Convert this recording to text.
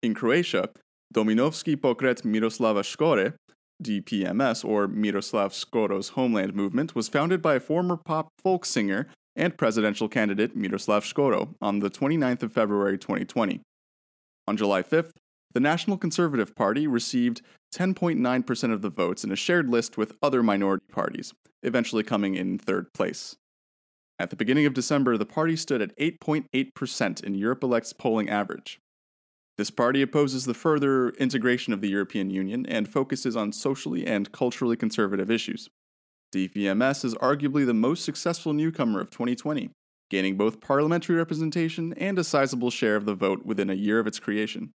In Croatia, Dominovski Pokret Miroslava Skore, DPMS or Miroslav Skoro's Homeland Movement, was founded by former pop folk singer and presidential candidate Miroslav Skoro on the 29th of February 2020. On July 5th, the National Conservative Party received 10.9% of the votes in a shared list with other minority parties, eventually coming in third place. At the beginning of December, the party stood at 8.8% in Europe Elect's polling average. This party opposes the further integration of the European Union and focuses on socially and culturally conservative issues. DPMS is arguably the most successful newcomer of 2020, gaining both parliamentary representation and a sizable share of the vote within a year of its creation.